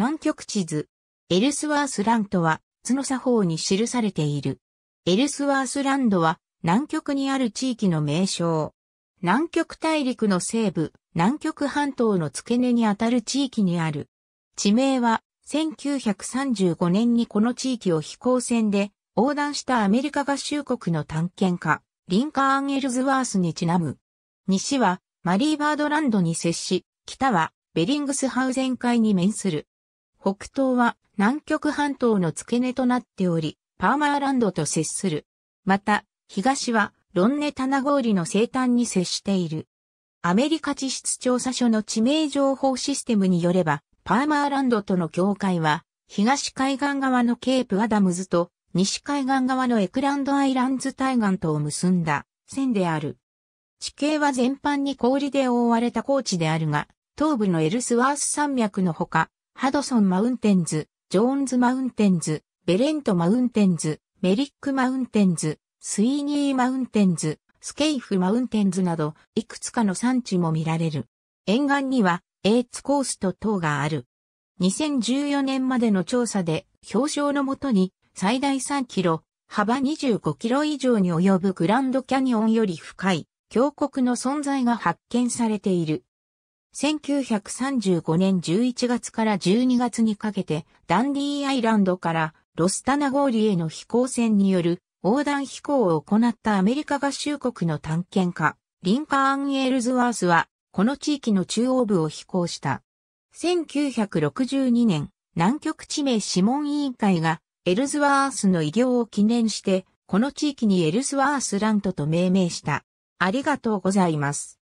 南極地図。エルスワースラントは、津の作法に記されている。エルスワースランドは、南極にある地域の名称。南極大陸の西部、南極半島の付け根にあたる地域にある。地名は、1935年にこの地域を飛行船で横断したアメリカ合衆国の探検家、リンカーン・エルズワースにちなむ。西は、マリーバードランドに接し、北は、ベリングスハウゼン海に面する。北東は南極半島の付け根となっており、パーマーランドと接する。また、東はロンネ棚氷の西端に接している。アメリカ地質調査所の地名情報システムによれば、パーマーランドとの境界は、東海岸側のケープアダムズと、西海岸側のエクランドアイランズ対岸とを結んだ線である。地形は全般に氷で覆われた高地であるが、東部のエルスワース山脈のほか、ハドソンマウンテンズ、ジョーンズマウンテンズ、ベレントマウンテンズ、メリックマウンテンズ、スイーニーマウンテンズ、スケイフマウンテンズなど、いくつかの産地も見られる。沿岸には、エイツコースト等がある。2014年までの調査で、表彰のもとに、最大3キロ、幅25キロ以上に及ぶグランドキャニオンより深い、峡谷の存在が発見されている。1935年11月から12月にかけて、ダンディーアイランドからロスタナゴーリへの飛行船による横断飛行を行ったアメリカ合衆国の探検家、リンカーン・エールズワースは、この地域の中央部を飛行した。1962年、南極地名諮問委員会が、エルズワースの偉業を記念して、この地域にエルズワースラントと命名した。ありがとうございます。